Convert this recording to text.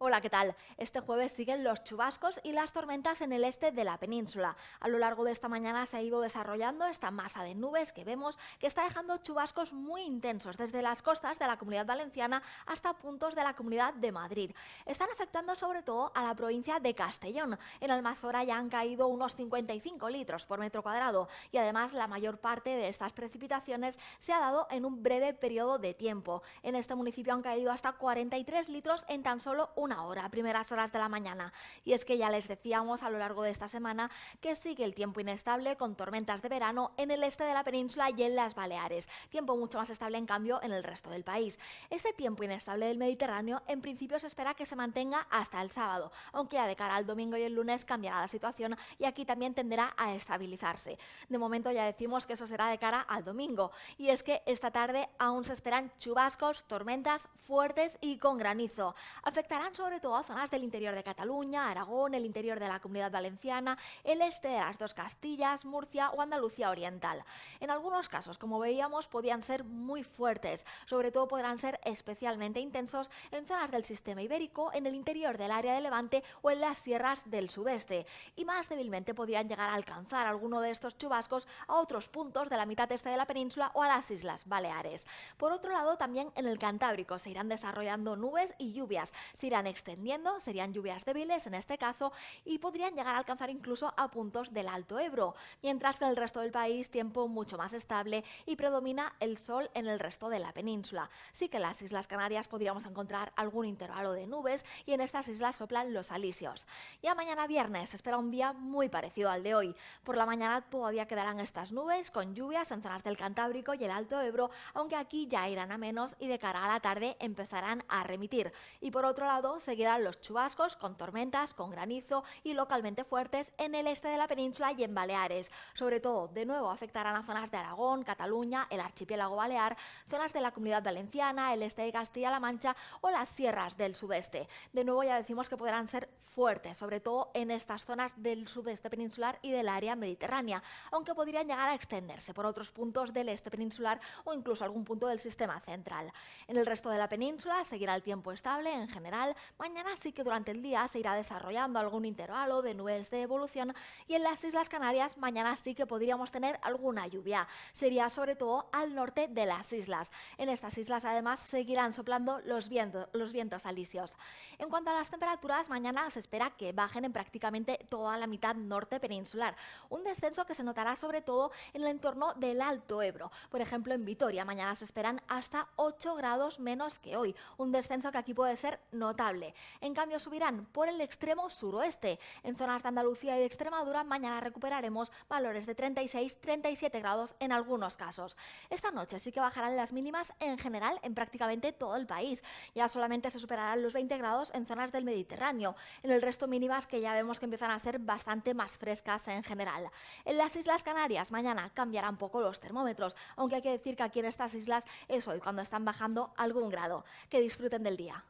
Hola, ¿qué tal? Este jueves siguen los chubascos y las tormentas en el este de la península. A lo largo de esta mañana se ha ido desarrollando esta masa de nubes que vemos que está dejando chubascos muy intensos desde las costas de la Comunidad Valenciana hasta puntos de la Comunidad de Madrid. Están afectando sobre todo a la provincia de Castellón. En Almazora ya han caído unos 55 litros por metro cuadrado y además la mayor parte de estas precipitaciones se ha dado en un breve periodo de tiempo. En este municipio han caído hasta 43 litros en tan solo un una hora a primeras horas de la mañana. Y es que ya les decíamos a lo largo de esta semana que sigue el tiempo inestable con tormentas de verano en el este de la península y en las Baleares. Tiempo mucho más estable, en cambio, en el resto del país. Este tiempo inestable del Mediterráneo en principio se espera que se mantenga hasta el sábado, aunque ya de cara al domingo y el lunes cambiará la situación y aquí también tenderá a estabilizarse. De momento ya decimos que eso será de cara al domingo. Y es que esta tarde aún se esperan chubascos, tormentas fuertes y con granizo. Afectarán sobre todo a zonas del interior de Cataluña, Aragón, el interior de la Comunidad Valenciana, el este de las dos Castillas, Murcia o Andalucía Oriental. En algunos casos, como veíamos, podían ser muy fuertes, sobre todo podrán ser especialmente intensos en zonas del sistema ibérico, en el interior del área de Levante o en las sierras del sudeste, y más débilmente podían llegar a alcanzar alguno de estos chubascos a otros puntos de la mitad este de la península o a las Islas Baleares. Por otro lado, también en el Cantábrico se irán desarrollando nubes y lluvias, se irán extendiendo, serían lluvias débiles en este caso y podrían llegar a alcanzar incluso a puntos del Alto Ebro, mientras que en el resto del país tiempo mucho más estable y predomina el sol en el resto de la península. Sí que en las Islas Canarias podríamos encontrar algún intervalo de nubes y en estas islas soplan los alisios. Ya mañana viernes espera un día muy parecido al de hoy. Por la mañana todavía quedarán estas nubes con lluvias en zonas del Cantábrico y el Alto Ebro, aunque aquí ya irán a menos y de cara a la tarde empezarán a remitir. Y por otro lado, seguirán los chubascos con tormentas, con granizo y localmente fuertes en el este de la península y en Baleares. Sobre todo, de nuevo afectarán a zonas de Aragón, Cataluña, el archipiélago balear, zonas de la comunidad valenciana, el este de Castilla-La Mancha o las sierras del sudeste. De nuevo ya decimos que podrán ser fuertes, sobre todo en estas zonas del sudeste peninsular y del área mediterránea, aunque podrían llegar a extenderse por otros puntos del este peninsular o incluso algún punto del sistema central. En el resto de la península seguirá el tiempo estable en general, Mañana sí que durante el día se irá desarrollando algún intervalo de nubes de evolución y en las Islas Canarias mañana sí que podríamos tener alguna lluvia. Sería sobre todo al norte de las islas. En estas islas además seguirán soplando los, los vientos alisios. En cuanto a las temperaturas, mañana se espera que bajen en prácticamente toda la mitad norte peninsular. Un descenso que se notará sobre todo en el entorno del Alto Ebro. Por ejemplo, en Vitoria mañana se esperan hasta 8 grados menos que hoy. Un descenso que aquí puede ser notable. En cambio, subirán por el extremo suroeste. En zonas de Andalucía y de Extremadura, mañana recuperaremos valores de 36-37 grados en algunos casos. Esta noche sí que bajarán las mínimas en general en prácticamente todo el país. Ya solamente se superarán los 20 grados en zonas del Mediterráneo. En el resto mínimas que ya vemos que empiezan a ser bastante más frescas en general. En las Islas Canarias mañana cambiarán poco los termómetros, aunque hay que decir que aquí en estas islas es hoy cuando están bajando algún grado. Que disfruten del día.